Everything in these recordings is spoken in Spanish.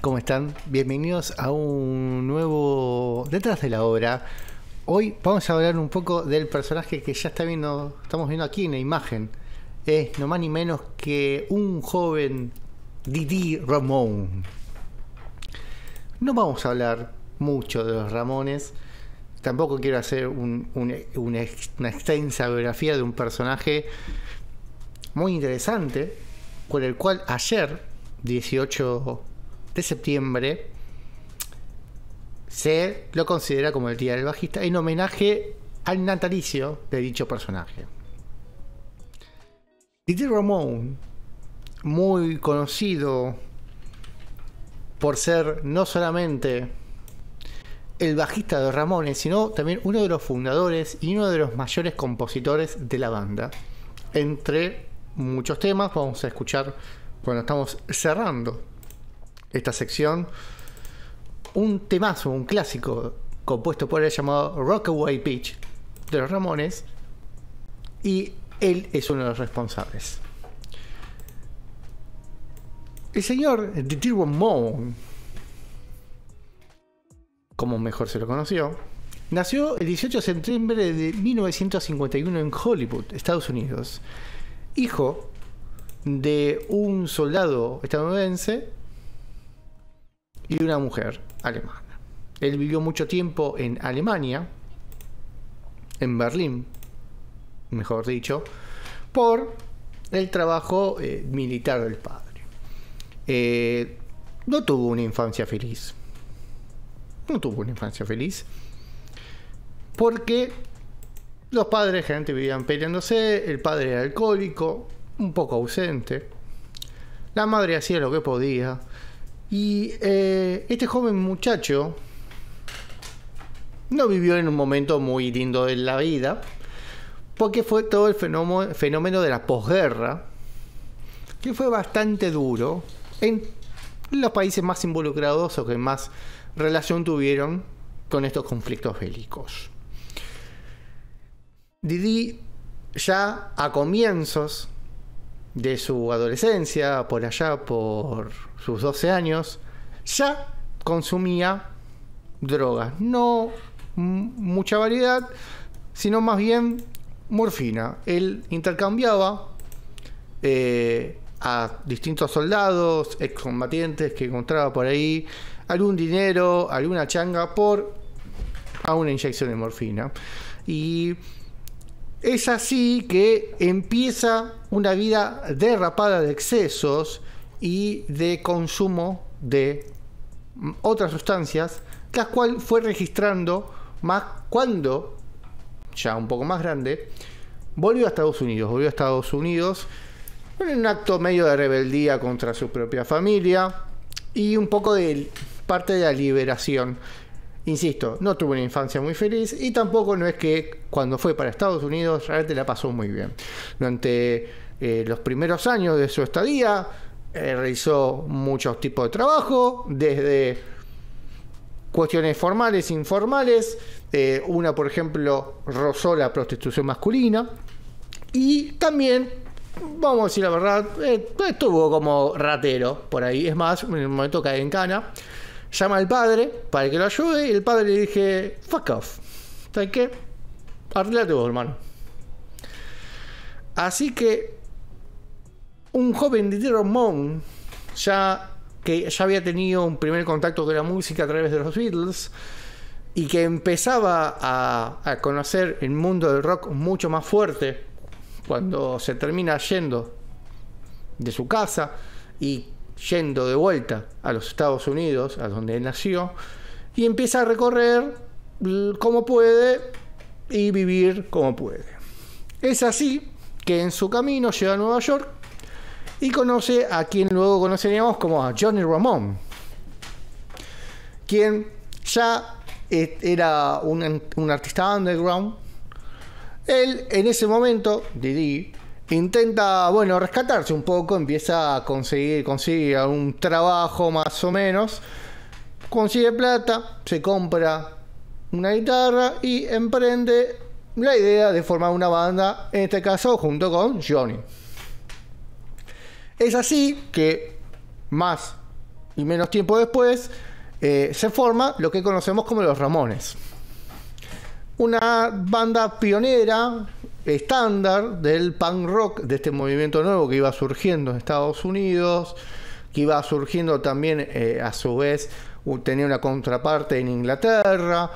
¿Cómo están? Bienvenidos a un nuevo Detrás de la Obra. Hoy vamos a hablar un poco del personaje que ya está viendo, estamos viendo aquí en la imagen. Es no más ni menos que un joven Didi Ramón. No vamos a hablar mucho de los Ramones. Tampoco quiero hacer una extensa biografía de un personaje muy interesante, con el cual ayer, 18 septiembre, se lo considera como el Día del Bajista en homenaje al natalicio de dicho personaje. Didier Ramón, muy conocido por ser no solamente el bajista de Ramones, sino también uno de los fundadores y uno de los mayores compositores de la banda. Entre muchos temas vamos a escuchar cuando estamos cerrando esta sección un temazo, un clásico compuesto por el llamado Rockaway Beach de los Ramones y él es uno de los responsables. El señor Detirbo Moon, como mejor se lo conoció, nació el 18 de septiembre de 1951 en Hollywood, Estados Unidos, hijo de un soldado estadounidense y una mujer alemana. Él vivió mucho tiempo en Alemania, en Berlín, mejor dicho, por el trabajo eh, militar del padre. Eh, no tuvo una infancia feliz. No tuvo una infancia feliz. Porque los padres gente vivían peleándose, el padre era alcohólico, un poco ausente. La madre hacía lo que podía y eh, este joven muchacho no vivió en un momento muy lindo de la vida, porque fue todo el fenómeno, fenómeno de la posguerra, que fue bastante duro en los países más involucrados o que más relación tuvieron con estos conflictos bélicos. Didi ya a comienzos de su adolescencia, por allá, por sus 12 años, ya consumía drogas. No mucha variedad, sino más bien morfina. Él intercambiaba eh, a distintos soldados, excombatientes que encontraba por ahí, algún dinero, alguna changa por a una inyección de morfina. Y es así que empieza una vida derrapada de excesos y de consumo de otras sustancias, las cual fue registrando más cuando, ya un poco más grande, volvió a Estados Unidos. Volvió a Estados Unidos en un acto medio de rebeldía contra su propia familia y un poco de parte de la liberación Insisto, no tuvo una infancia muy feliz y tampoco no es que cuando fue para Estados Unidos realmente la pasó muy bien. Durante eh, los primeros años de su estadía eh, realizó muchos tipos de trabajo, desde cuestiones formales, informales. Eh, una, por ejemplo, rozó la prostitución masculina. Y también, vamos a decir la verdad, estuvo como ratero por ahí. Es más, en el momento cae en cana llama al padre para que lo ayude y el padre le dije. fuck off. ¿Sabes qué? Arreglate vos, hermano. Así que un joven de Terror ya que ya había tenido un primer contacto con la música a través de los Beatles y que empezaba a, a conocer el mundo del rock mucho más fuerte cuando se termina yendo de su casa y yendo de vuelta a los Estados Unidos, a donde nació, y empieza a recorrer como puede y vivir como puede. Es así que en su camino llega a Nueva York y conoce a quien luego conoceríamos como a Johnny Ramón, quien ya e, era un, un artista underground. Él en ese momento, Didi, intenta, bueno, rescatarse un poco, empieza a conseguir, consigue un trabajo más o menos, consigue plata, se compra una guitarra y emprende la idea de formar una banda, en este caso junto con Johnny. Es así que más y menos tiempo después eh, se forma lo que conocemos como los Ramones. Una banda pionera estándar del punk rock, de este movimiento nuevo que iba surgiendo en Estados Unidos, que iba surgiendo también eh, a su vez, tenía una contraparte en Inglaterra.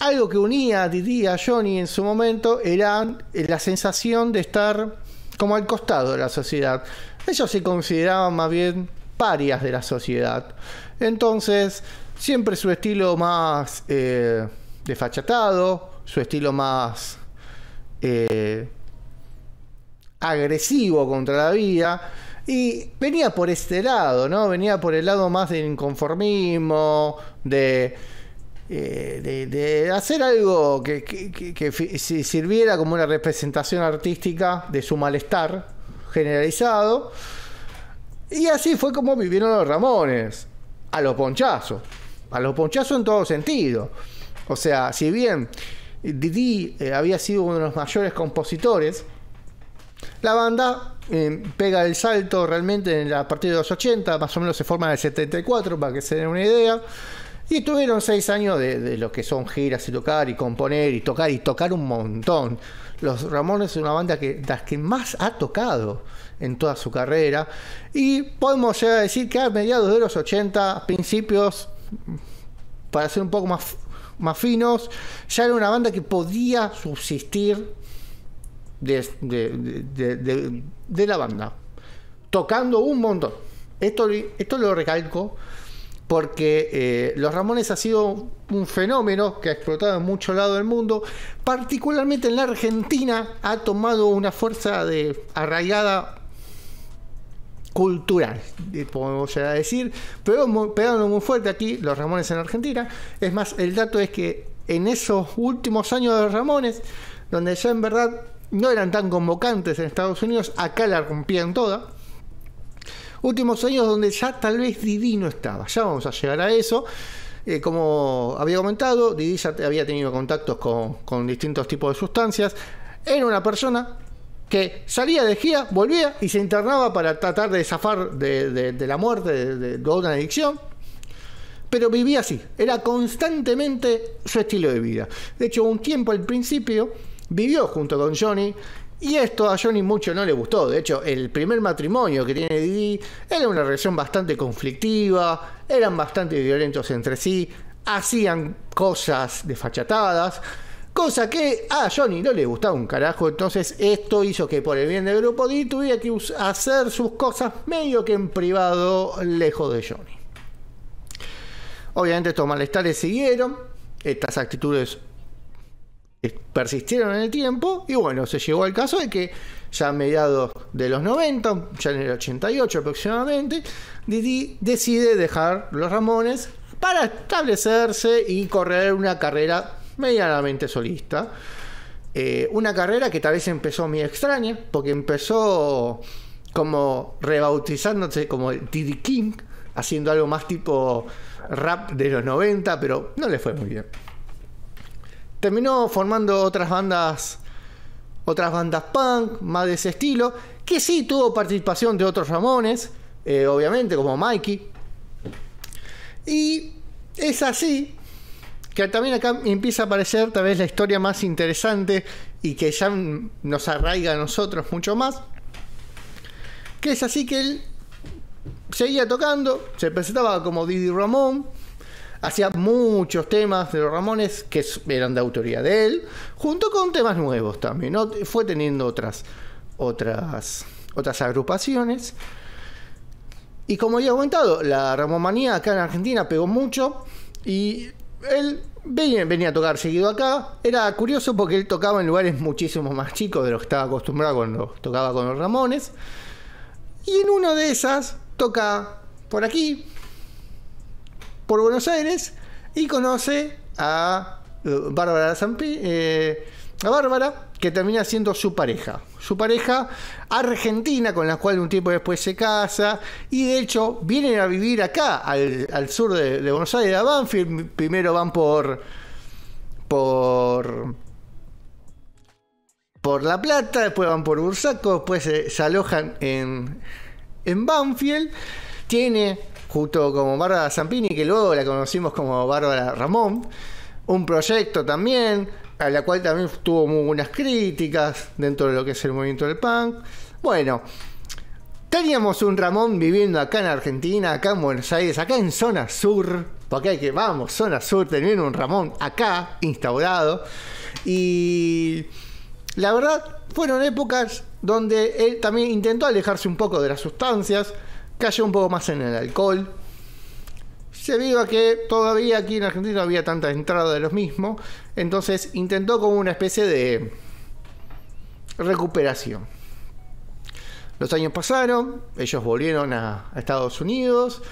Algo que unía, a a Johnny en su momento, era eh, la sensación de estar como al costado de la sociedad. Ellos se consideraban más bien parias de la sociedad. Entonces, siempre su estilo más eh, desfachatado, su estilo más eh, agresivo contra la vida. Y venía por este lado, ¿no? Venía por el lado más de inconformismo, eh, de, de, hacer algo que, que, sirviera como una representación artística de su malestar generalizado. Y así fue como vivieron los Ramones, a los ponchazos, a los ponchazos en todo sentido. O sea, si bien Didi eh, había sido uno de los mayores compositores. La banda eh, pega el salto realmente en la, a partir de los 80, más o menos se forma en el 74, para que se den una idea. Y tuvieron 6 años de, lo que son giras y tocar y componer y tocar y tocar un montón. Los Ramones es una banda que, las que más ha tocado en toda su carrera. Y podemos llegar a decir que a mediados de los 80, principios, para ser un poco más más finos, ya era una banda que podía subsistir de, la banda, tocando un montón. Esto, esto lo recalco porque eh, Los Ramones ha sido un fenómeno que ha explotado en muchos lados del mundo, particularmente en la Argentina ha tomado una fuerza de, arraigada cultural, eh, podemos llegar a decir, pero pegando muy fuerte aquí los Ramones en Argentina. Es más, el dato es que en esos últimos años de los Ramones, donde ya en verdad no eran tan convocantes en Estados Unidos, acá la rompían toda. Últimos años donde ya tal vez Divino estaba, ya vamos a llegar a eso. Eh, como había comentado, Didi ya había tenido contactos con, con distintos tipos de sustancias. Era una persona que salía de gira, volvía y se internaba para tratar de zafar de, la muerte, de, de, una adicción. Pero vivía así, era constantemente su estilo de vida. De hecho, un tiempo al principio vivió junto con Johnny y esto a Johnny mucho no le gustó. De hecho, el primer matrimonio que tiene Didi era una relación bastante conflictiva, eran bastante violentos entre sí, hacían cosas desfachatadas Cosa que ah, a Johnny no le gustaba un carajo, entonces esto hizo que por el bien del grupo D tuviera que hacer sus cosas medio que en privado, lejos de Johnny. Obviamente estos malestares siguieron, estas actitudes persistieron en el tiempo y bueno, se llegó al caso de que ya a mediados de los 90, ya en el 88 aproximadamente, Didi decide dejar los Ramones para establecerse y correr una carrera medianamente solista. Eh, una carrera que tal vez empezó muy extraña, porque empezó como rebautizándose como Diddy King, haciendo algo más tipo rap de los 90, pero no le fue muy bien. Terminó formando otras bandas, otras bandas punk, más de ese estilo, que sí tuvo participación de otros Ramones, eh, obviamente, como Mikey. Y es así que también acá empieza a aparecer tal vez la historia más interesante y que ya nos arraiga a nosotros mucho más. Que es así que él seguía tocando, se presentaba como Didi Ramón, hacía muchos temas de los Ramones que eran de autoría de él, junto con temas nuevos también, fue teniendo otras, otras, otras agrupaciones. Y como ya he comentado, la Ramomanía acá en Argentina pegó mucho y él Venía, a tocar seguido acá. Era curioso porque él tocaba en lugares muchísimo más chicos de los que estaba acostumbrado cuando tocaba con los Ramones. Y en una de esas toca por aquí, por Buenos Aires, y conoce a eh, Bárbara eh, a Bárbara, que termina siendo su pareja. Su pareja argentina, con la cual un tiempo después se casa, y de hecho vienen a vivir acá, al, sur de, Buenos Aires, a Banfield. Primero van por. por. por La Plata, después van por Bursaco, después se, alojan en, en Banfield. Tiene, ...justo como Bárbara Zampini, que luego la conocimos como Bárbara Ramón, un proyecto también a la cual también tuvo muy buenas críticas dentro de lo que es el movimiento del punk. Bueno, teníamos un Ramón viviendo acá en Argentina, acá en Buenos Aires, acá en zona sur, porque hay que, vamos, zona sur, teniendo un Ramón acá instaurado. Y la verdad, fueron épocas donde él también intentó alejarse un poco de las sustancias, cayó un poco más en el alcohol, se vio que todavía aquí en Argentina no había tanta entrada de los mismos, entonces intentó como una especie de recuperación. Los años pasaron, ellos volvieron a, Estados Unidos,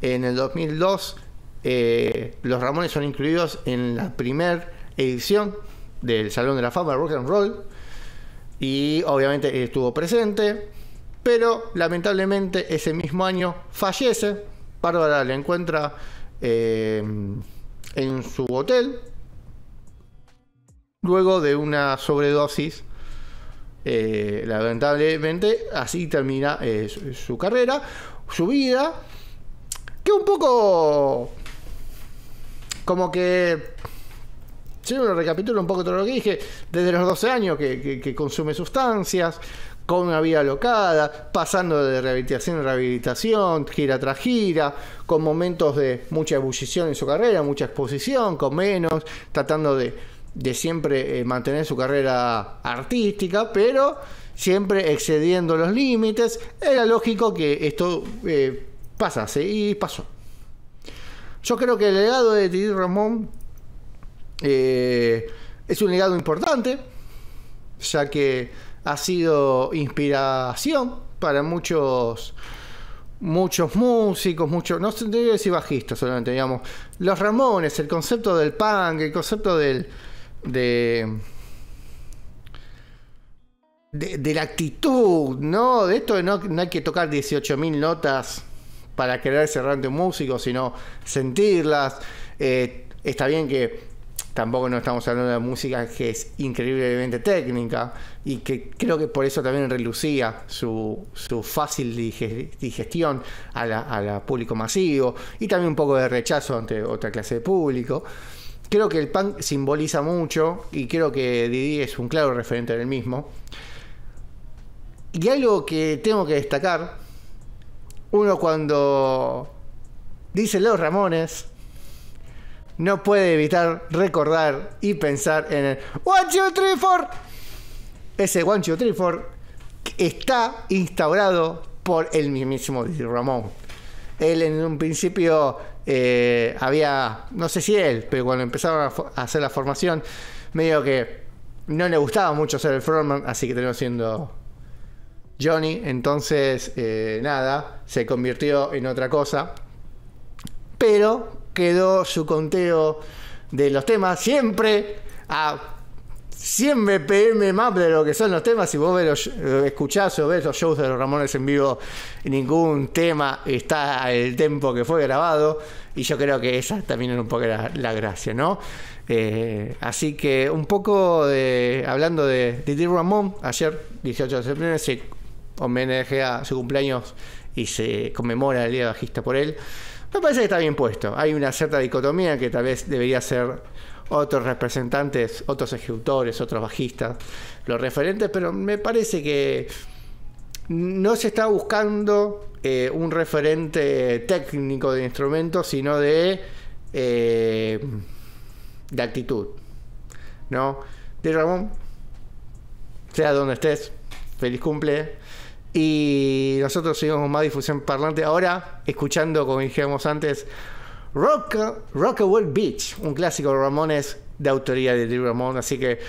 en el 2002 eh, los Ramones son incluidos en la primera edición del Salón de la Fama de Rock and Roll y obviamente estuvo presente, pero lamentablemente ese mismo año fallece Bárbara le encuentra eh, en su hotel luego de una sobredosis. Eh, lamentablemente, así termina eh, su, carrera, su vida, que un poco como que. Si lo recapitulo un poco todo lo que dije, desde los 12 años que consume sustancias, con una vida alocada... pasando de rehabilitación en rehabilitación, gira tras gira, con momentos de mucha ebullición en su carrera, mucha exposición, con menos, tratando de, siempre eh, mantener su carrera artística, pero siempre excediendo los límites. Era lógico que esto eh, pasase y pasó. Yo creo que el legado de Titi Ramón eh, es un legado importante, ya que ha sido inspiración para muchos muchos músicos, muchos, no debe decir bajistas solamente, digamos, los Ramones, el concepto del punk, el concepto del de, la actitud, ¿no? De esto de no, hay que tocar 18.000 notas para crear ese ante músico, sino sentirlas. Eh, está bien que tampoco no estamos hablando de música que es increíblemente técnica y que creo que por eso también relucía su, fácil digestión al a la público masivo y también un poco de rechazo ante otra clase de público. Creo que el punk simboliza mucho y creo que Didi es un claro referente del mismo. Y algo que tengo que destacar, uno cuando dice Los Ramones, no puede evitar recordar y pensar en el 1, 2, Ese 1, 2, está instaurado por el mismísimo Ramón. Él en un principio eh, había, no sé si él, pero cuando empezaron a, hacer la formación, medio que no le gustaba mucho ser el frontman, así que terminó siendo Johnny. Entonces, eh, nada, se convirtió en otra cosa. Pero quedó su conteo de los temas. Siempre a 100 BPM más de lo que son los temas. Si vos ves los, eh, escuchás o ves los shows de los Ramones en vivo, ningún tema está al tempo que fue grabado. Y yo creo que esa también era un poco la, gracia, ¿no? Eh, así que un poco de, hablando de Didi Ramón, ayer 18 de septiembre se homenajea su cumpleaños y se conmemora el Día Bajista por él. Me parece que está bien puesto. Hay una cierta dicotomía que tal vez debería ser otros representantes, otros ejecutores, otros bajistas, los referentes, pero me parece que no se está buscando eh, un referente técnico de instrumentos, sino de, eh, de actitud. ¿No? De Ramón, sea donde estés, feliz cumple. Y nosotros seguimos con más difusión parlante. Ahora, escuchando, como dijimos antes, Rock, World Beach, un clásico de Ramones de autoría de Drew Ramón. Así que,